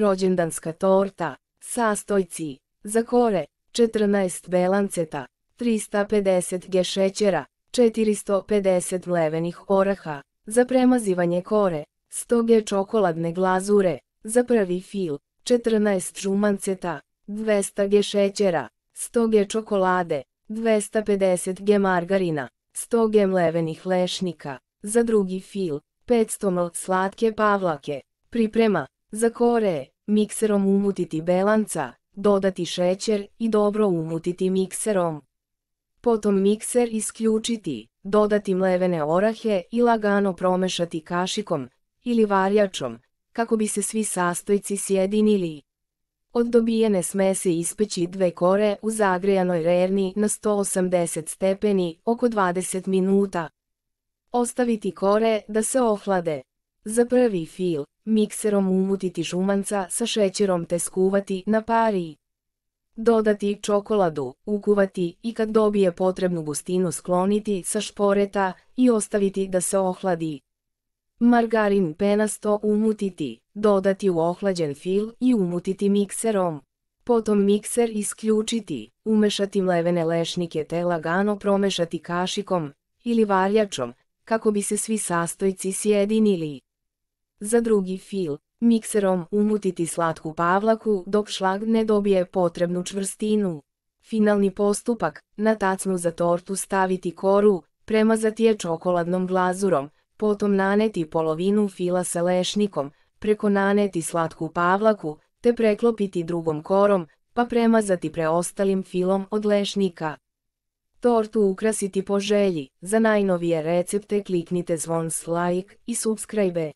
rođendanska torta, sastojci, kore, 14 belanceta, 350 g šećera, 450 mlevenih oraha, za premazivanje kore, 100 g čokoladne glazure, za prvi fil, 14 žumanceta, 200 g šećera, 100 g čokolade, 250 g margarina, 100 g mlevenih lešnika, za drugi fil, 500 ml slatke pavlake. Priprema za kore, mikserom umutiti belanca, dodati šećer i dobro umutiti mikserom. Potom mikser isključiti, dodati mlevene orahe i lagano promešati kašikom ili varjačom, kako bi se svi sastojci sjedinili. Od dobijene smese ispeći dve kore u zagrejanoj rerni na 180 stepeni oko 20 minuta. Ostaviti kore da se ohlade. Za prvi fil, mikserom umutiti šumanca sa šećerom te skuvati na pari. Dodati čokoladu, ukuvati i kad dobije potrebnu gustinu skloniti sa šporeta i ostaviti da se ohladi. Margarin penasto umutiti, dodati u ohlađen fil i umutiti mikserom. Potom mikser isključiti, umešati mlevene lešnike te lagano promešati kašikom ili varjačom, kako bi se svi sastojci sjedinili. Za drugi fil, mikserom umutiti slatku pavlaku dok šlag ne dobije potrebnu čvrstinu. Finalni postupak, na tacnu za tortu staviti koru, premazati je čokoladnom glazurom, potom naneti polovinu fila sa lešnikom, preko naneti slatku pavlaku, te preklopiti drugom korom, pa premazati preostalim filom od lešnika. Tortu ukrasiti po želji. Za najnovije recepte kliknite zvon like i subscribe.